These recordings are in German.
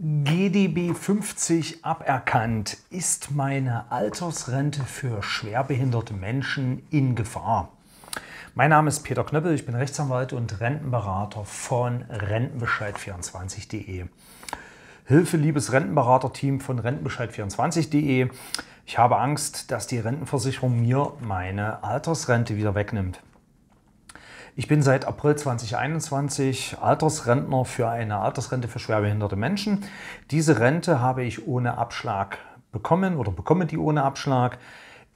GDB 50 aberkannt, ist meine Altersrente für schwerbehinderte Menschen in Gefahr. Mein Name ist Peter Knöppel, ich bin Rechtsanwalt und Rentenberater von Rentenbescheid24.de. Hilfe, liebes Rentenberaterteam von Rentenbescheid24.de. Ich habe Angst, dass die Rentenversicherung mir meine Altersrente wieder wegnimmt. Ich bin seit April 2021 Altersrentner für eine Altersrente für schwerbehinderte Menschen. Diese Rente habe ich ohne Abschlag bekommen oder bekomme die ohne Abschlag.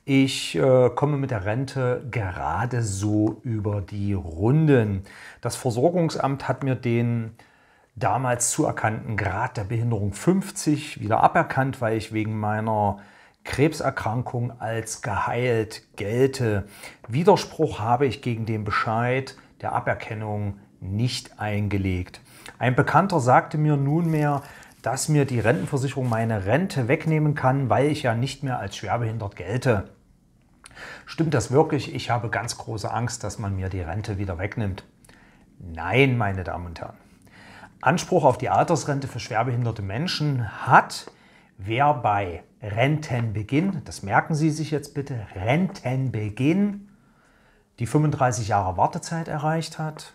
Ich äh, komme mit der Rente gerade so über die Runden. Das Versorgungsamt hat mir den damals zuerkannten Grad der Behinderung 50 wieder aberkannt, weil ich wegen meiner Krebserkrankung als geheilt gelte. Widerspruch habe ich gegen den Bescheid der Aberkennung nicht eingelegt. Ein Bekannter sagte mir nunmehr, dass mir die Rentenversicherung meine Rente wegnehmen kann, weil ich ja nicht mehr als schwerbehindert gelte. Stimmt das wirklich? Ich habe ganz große Angst, dass man mir die Rente wieder wegnimmt. Nein, meine Damen und Herren. Anspruch auf die Altersrente für schwerbehinderte Menschen hat, wer bei Rentenbeginn, das merken Sie sich jetzt bitte, Rentenbeginn, die 35 Jahre Wartezeit erreicht hat,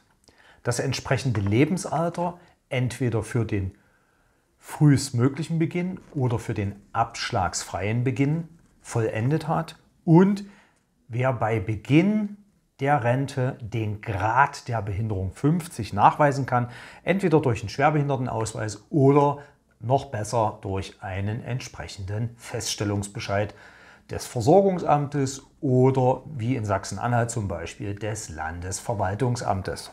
das entsprechende Lebensalter entweder für den frühestmöglichen Beginn oder für den abschlagsfreien Beginn vollendet hat und wer bei Beginn der Rente den Grad der Behinderung 50 nachweisen kann, entweder durch einen Schwerbehindertenausweis oder noch besser durch einen entsprechenden Feststellungsbescheid des Versorgungsamtes oder wie in Sachsen-Anhalt zum Beispiel des Landesverwaltungsamtes.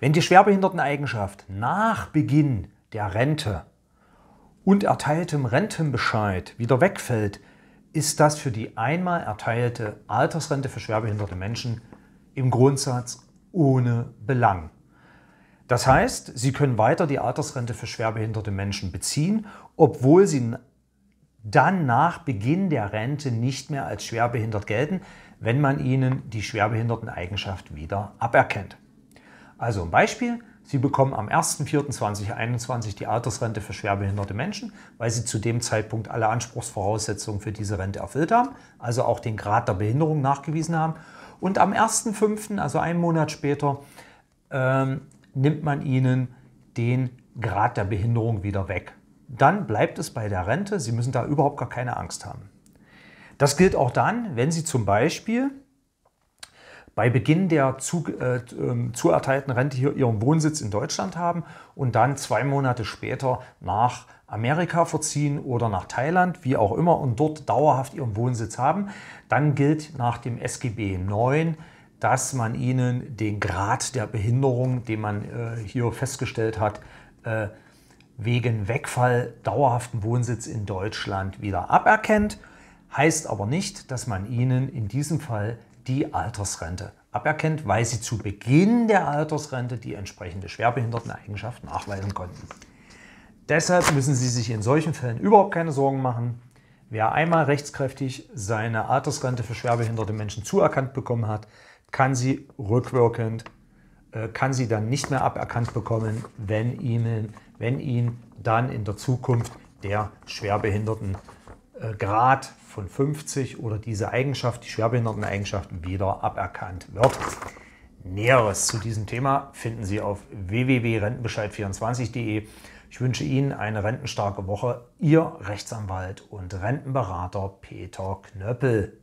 Wenn die Schwerbehinderteneigenschaft nach Beginn der Rente und erteiltem Rentenbescheid wieder wegfällt, ist das für die einmal erteilte Altersrente für schwerbehinderte Menschen im Grundsatz ohne Belang. Das heißt, Sie können weiter die Altersrente für schwerbehinderte Menschen beziehen, obwohl Sie dann nach Beginn der Rente nicht mehr als schwerbehindert gelten, wenn man Ihnen die schwerbehinderten Eigenschaft wieder aberkennt. Also ein Beispiel, Sie bekommen am 1.4.2021 die Altersrente für schwerbehinderte Menschen, weil Sie zu dem Zeitpunkt alle Anspruchsvoraussetzungen für diese Rente erfüllt haben, also auch den Grad der Behinderung nachgewiesen haben. Und am 1.5., also einen Monat später, ähm, nimmt man ihnen den Grad der Behinderung wieder weg. Dann bleibt es bei der Rente. Sie müssen da überhaupt gar keine Angst haben. Das gilt auch dann, wenn Sie zum Beispiel bei Beginn der zu, äh, ähm, zu erteilten Rente hier Ihren Wohnsitz in Deutschland haben und dann zwei Monate später nach Amerika verziehen oder nach Thailand, wie auch immer, und dort dauerhaft Ihren Wohnsitz haben, dann gilt nach dem SGB 9 dass man ihnen den Grad der Behinderung, den man äh, hier festgestellt hat, äh, wegen Wegfall dauerhaften Wohnsitz in Deutschland wieder aberkennt. Heißt aber nicht, dass man ihnen in diesem Fall die Altersrente aberkennt, weil sie zu Beginn der Altersrente die entsprechende Schwerbehinderteneigenschaft nachweisen konnten. Deshalb müssen Sie sich in solchen Fällen überhaupt keine Sorgen machen. Wer einmal rechtskräftig seine Altersrente für schwerbehinderte Menschen zuerkannt bekommen hat, kann sie rückwirkend, äh, kann sie dann nicht mehr aberkannt bekommen, wenn ihnen, wenn ihn dann in der Zukunft der Schwerbehindertengrad äh, von 50 oder diese Eigenschaft, die Schwerbehinderteneigenschaft wieder aberkannt wird. Näheres zu diesem Thema finden Sie auf www.rentenbescheid24.de. Ich wünsche Ihnen eine rentenstarke Woche. Ihr Rechtsanwalt und Rentenberater Peter Knöppel.